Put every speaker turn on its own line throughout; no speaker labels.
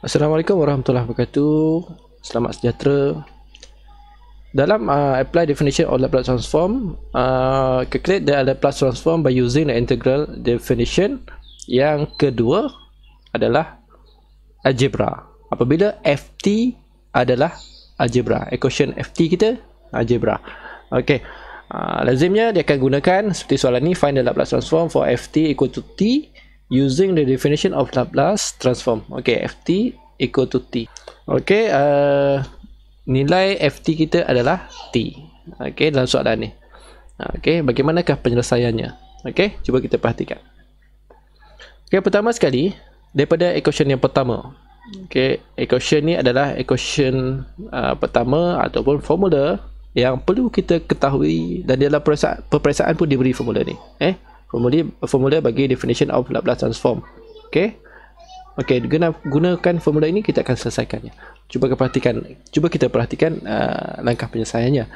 Assalamualaikum warahmatullahi wabarakatuh Selamat sejahtera Dalam uh, apply definition of Laplace transform uh, Calculate the Laplace transform by using the integral definition Yang kedua adalah algebra Apabila FT adalah algebra Equation FT kita algebra Okay uh, Lazimnya dia akan gunakan seperti soalan ni Find the Laplace transform for FT equal to T using the definition of Laplace transform. Okay, ft equal to t. Okay, uh, nilai ft kita adalah t. Okay, dalam soalan ni. Okay, bagaimanakah penyelesaiannya? Okay, cuba kita perhatikan. Okay, pertama sekali, daripada equation yang pertama. Okay, equation ni adalah equation uh, pertama ataupun formula yang perlu kita ketahui dan dalam peperiksaan pun diberi formula ni. Eh, formula formula bagi definition of Laplace transform. Okey. Okey, guna, gunakan formula ini kita akan selesaikannya. Cuba kita perhatikan, cuba kita perhatikan uh, langkah penyelesaiannya.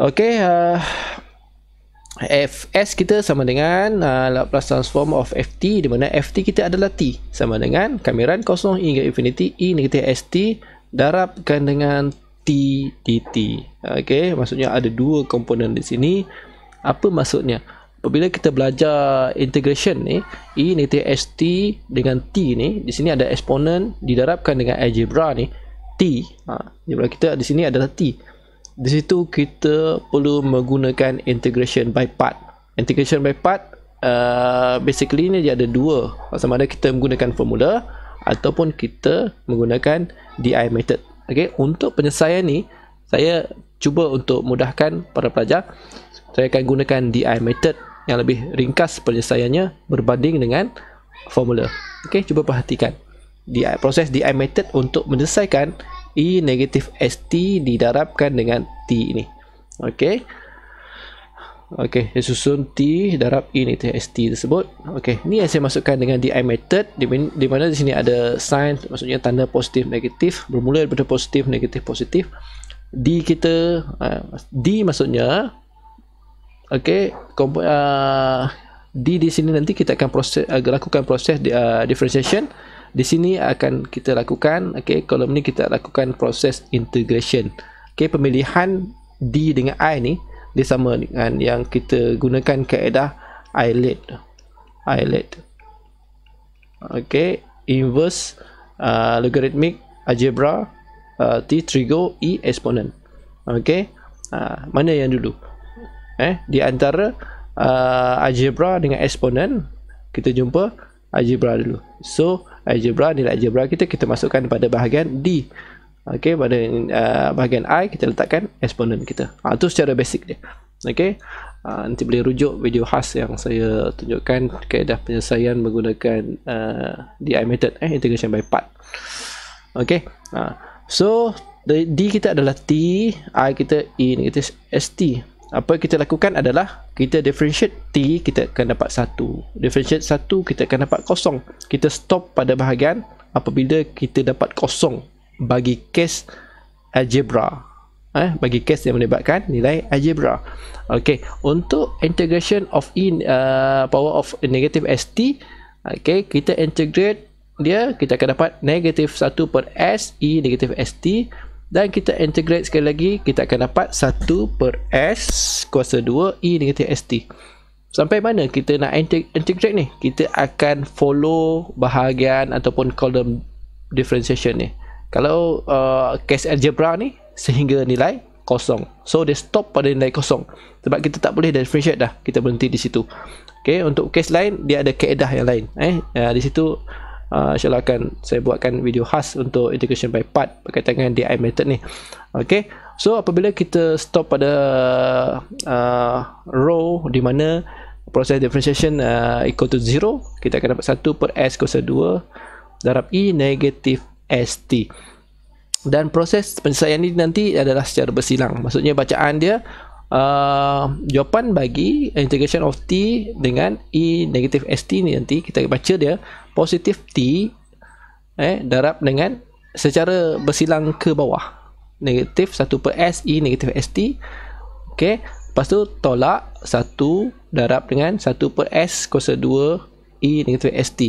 Okey, uh, fs kita sama dengan uh, Laplace transform of ft di mana ft kita adalah t sama dengan kamiran kosong e hingga infinity e negatif st darabkan dengan t dt. Okey, maksudnya ada dua komponen di sini. Apa maksudnya? apabila kita belajar integration ni e ni st dengan t ni di sini ada eksponen didarabkan dengan algebra ni t ha algebra kita di sini adalah t di situ kita perlu menggunakan integration by part integration by part uh, basically ni dia ada dua sama ada kita menggunakan formula ataupun kita menggunakan di method Okay, untuk penyelesaian ni saya cuba untuk mudahkan para pelajar saya akan gunakan DI method yang lebih ringkas penyelesaiannya berbanding dengan formula. Okey, cuba perhatikan. Di proses DI method untuk menyelesaikan E negatif ST didarabkan dengan T ini. Okey. Okey, susun T darab E negatif ST tersebut. Okey, ni yang saya masukkan dengan DI method di, di mana di sini ada sign maksudnya tanda positif negatif bermula daripada positif negatif positif. D kita uh, D maksudnya okey uh, di di sini nanti kita akan proses uh, lakukan proses uh, differentiation di sini akan kita lakukan okey kolom ni kita lakukan proses integration okey pemilihan d dengan i ni dia sama dengan yang kita gunakan kaedah islet islet okey inverse uh, logarithmic algebra uh, t trigo e exponent okey uh, mana yang dulu eh di antara uh, algebra dengan eksponen kita jumpa algebra dulu so algebra nilai algebra kita kita masukkan pada bahagian d okey pada uh, bahagian i kita letakkan eksponen kita ah uh, tu secara basic dia okey uh, ah, nanti boleh rujuk video khas yang saya tunjukkan kaedah penyelesaian menggunakan uh, di method eh integration by part okey ah so D kita adalah T, I kita E, negatif ST apa yang kita lakukan adalah kita differentiate t kita akan dapat 1 differentiate 1 kita akan dapat kosong kita stop pada bahagian apabila kita dapat kosong bagi kes algebra eh bagi kes yang melibatkan nilai algebra okey untuk integration of e uh, power of negative st okey kita integrate dia kita akan dapat negative 1 per s e negative st dan kita integrate sekali lagi kita akan dapat 1 per s kuasa 2 e negatif st sampai mana kita nak integrate ni kita akan follow bahagian ataupun column differentiation ni kalau uh, case algebra ni sehingga nilai kosong so dia stop pada nilai kosong sebab kita tak boleh differentiate dah kita berhenti di situ Okay, untuk case lain dia ada keedah yang lain eh uh, di situ uh, ah, insyaAllah akan saya buatkan video khas untuk integration by part berkaitan dengan DI method ni ok so apabila kita stop pada uh, row di mana proses differentiation uh, equal to 0 kita akan dapat 1 per S kuasa 2 darab E negatif ST dan proses penyelesaian ini nanti adalah secara bersilang maksudnya bacaan dia uh, jawapan bagi integration of t dengan e negatif st ni nanti kita baca dia positif t eh darab dengan secara bersilang ke bawah negatif 1 per s e negatif st ok lepas tu tolak 1 darab dengan 1 per s kuasa 2 e negatif st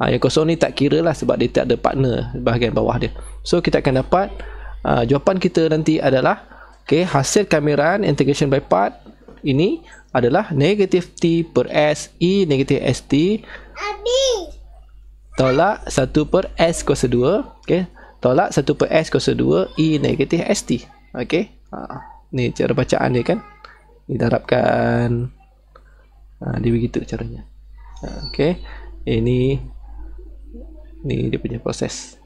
ha, ah, yang kosong ni tak kira lah sebab dia tak ada partner bahagian bawah dia so kita akan dapat uh, jawapan kita nanti adalah Okay, hasil kameraan integration by part ini adalah negatif T per S E negatif t tolak 1 per S kuasa 2 okay, tolak 1 per S kuasa 2 E negatif ST ok ha, ni cara bacaan dia kan kita harapkan ha, dia begitu caranya ha, ok ini ni dia punya proses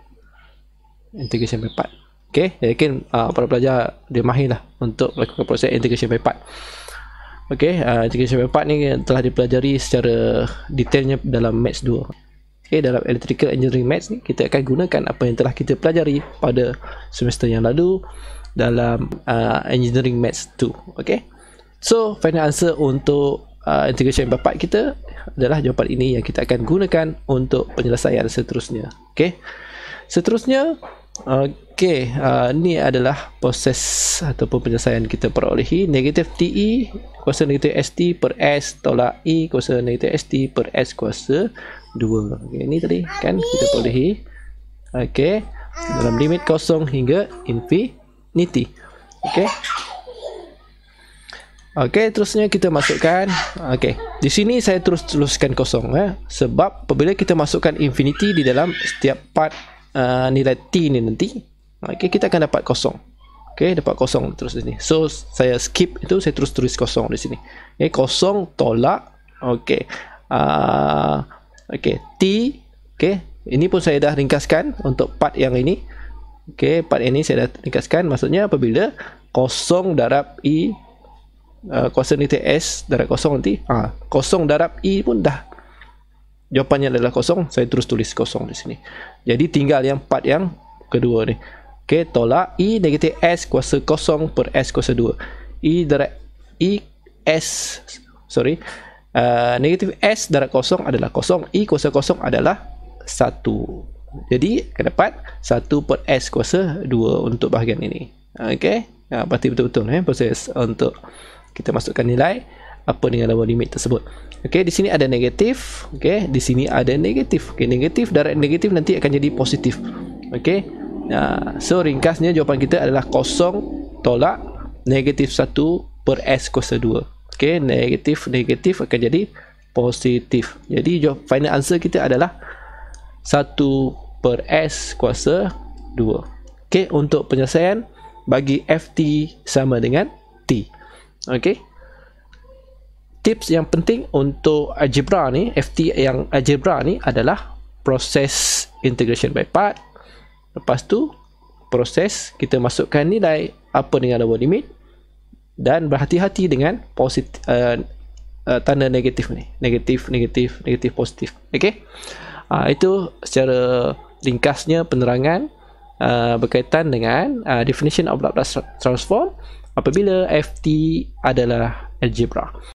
integration by part Okay, yakin uh, para pelajar dia mahir lah untuk melakukan proses integration by part. Okay, uh, integration by part ni telah dipelajari secara detailnya dalam Maths 2. Okay, dalam Electrical Engineering Maths ni, kita akan gunakan apa yang telah kita pelajari pada semester yang lalu dalam uh, Engineering Maths 2. Okay, so final answer untuk uh, integration by part kita adalah jawapan ini yang kita akan gunakan untuk penyelesaian seterusnya. Okay, seterusnya... Uh, Okay, uh, ni adalah proses ataupun penyelesaian kita perolehi negatif TE kuasa negatif ST per S tolak E kuasa negatif ST per S kuasa 2 okay, ini tadi kan kita perolehi Okay, dalam limit kosong hingga infinity Okay Okay, terusnya kita masukkan Okay, di sini saya terus teruskan kosong eh. Sebab apabila kita masukkan infinity di dalam setiap part uh, nilai T ni nanti Okey, kita akan dapat kosong Okey, dapat kosong terus di sini so saya skip itu saya terus tulis kosong di sini Okey, kosong tolak Okey, Uh, ah, okay. T Okey, ini pun saya dah ringkaskan untuk part yang ini Okey, part ini saya dah ringkaskan maksudnya apabila kosong darab i uh, ah, kosong nanti S darab kosong nanti uh, kosong darab i pun dah jawapannya adalah kosong saya terus tulis kosong di sini jadi tinggal yang part yang kedua ni ok tolak e negatif s kuasa kosong per s kuasa 2 e darab e s sorry uh, negatif s darab kosong adalah kosong e kuasa kosong adalah 1 jadi kena dapat 1 per s kuasa 2 untuk bahagian ini okey ya, ah, berarti betul-betul eh, proses untuk kita masukkan nilai apa dengan lawan limit tersebut okey di sini ada negatif okey di sini ada negatif okey negatif darab negatif nanti akan jadi positif okey Ha, so ringkasnya jawapan kita adalah kosong tolak negatif satu per S kuasa dua. Okay, negatif negatif akan jadi positif. Jadi jawab, final answer kita adalah 1 per S kuasa 2. Okey untuk penyelesaian bagi FT sama dengan T. Okey Tips yang penting untuk algebra ni, FT yang algebra ni adalah proses integration by part, Lepas tu proses kita masukkan nilai apa dengan lower limit dan berhati-hati dengan positif uh, eh, uh, eh, tanda negatif ni. Negatif, negatif, negatif, positif. Okey. Uh, itu secara ringkasnya penerangan uh, berkaitan dengan uh, definition of Laplace transform apabila FT adalah algebra.